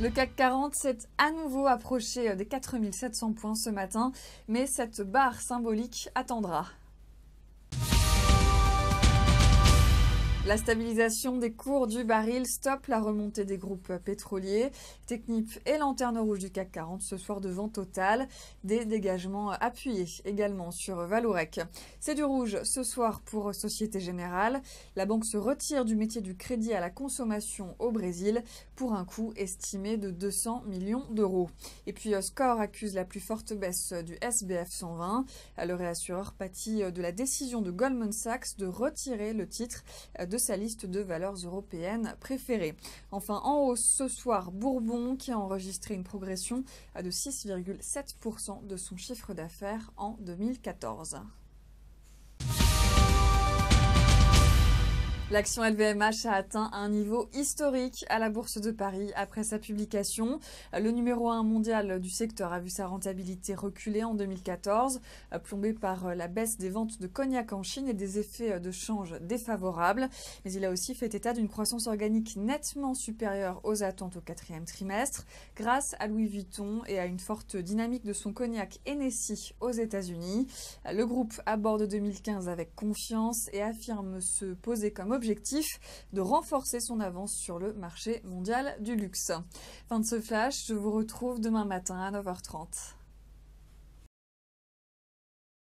Le CAC 40 s'est à nouveau approché euh, des 4700 points ce matin, mais cette barre symbolique attendra. La stabilisation des cours du baril stoppe la remontée des groupes pétroliers. Technip et Lanterne Rouge du CAC 40 ce soir devant Total. Des dégagements appuyés également sur Valorec. C'est du rouge ce soir pour Société Générale. La banque se retire du métier du crédit à la consommation au Brésil pour un coût estimé de 200 millions d'euros. Et puis euh, Score accuse la plus forte baisse du SBF 120. Euh, le réassureur pâtit euh, de la décision de Goldman Sachs de retirer le titre de sa liste de valeurs européennes préférées. Enfin, en hausse ce soir, Bourbon qui a enregistré une progression à de 6,7% de son chiffre d'affaires en 2014. L'action LVMH a atteint un niveau historique à la Bourse de Paris après sa publication. Le numéro 1 mondial du secteur a vu sa rentabilité reculer en 2014, plombée par la baisse des ventes de cognac en Chine et des effets de change défavorables. Mais il a aussi fait état d'une croissance organique nettement supérieure aux attentes au quatrième trimestre, grâce à Louis Vuitton et à une forte dynamique de son cognac Hennessy aux États-Unis. Le groupe aborde 2015 avec confiance et affirme se poser comme objectif Objectif, de renforcer son avance sur le marché mondial du luxe. Fin de ce flash, je vous retrouve demain matin à 9h30.